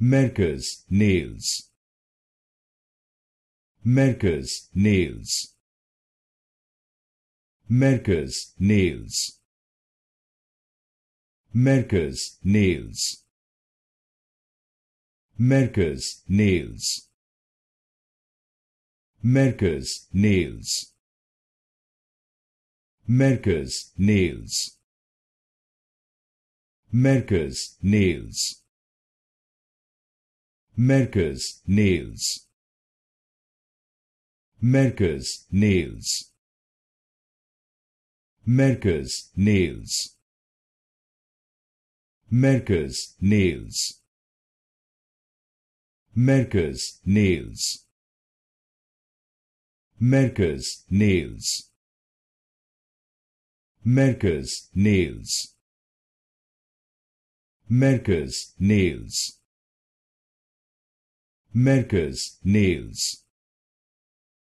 Merkers, nails. Merkers, nails. Merkers, nails. Merkers, nails. Merkers, nails. Merkers, nails. Merkers, nails. Merkers, nails. Merkers, nails. Merkers, nails. Merkers, nails. Merkers, nails. Merkers, nails. Merkers, nails. Merkers, nails. Merkers, nails. Merkers, nails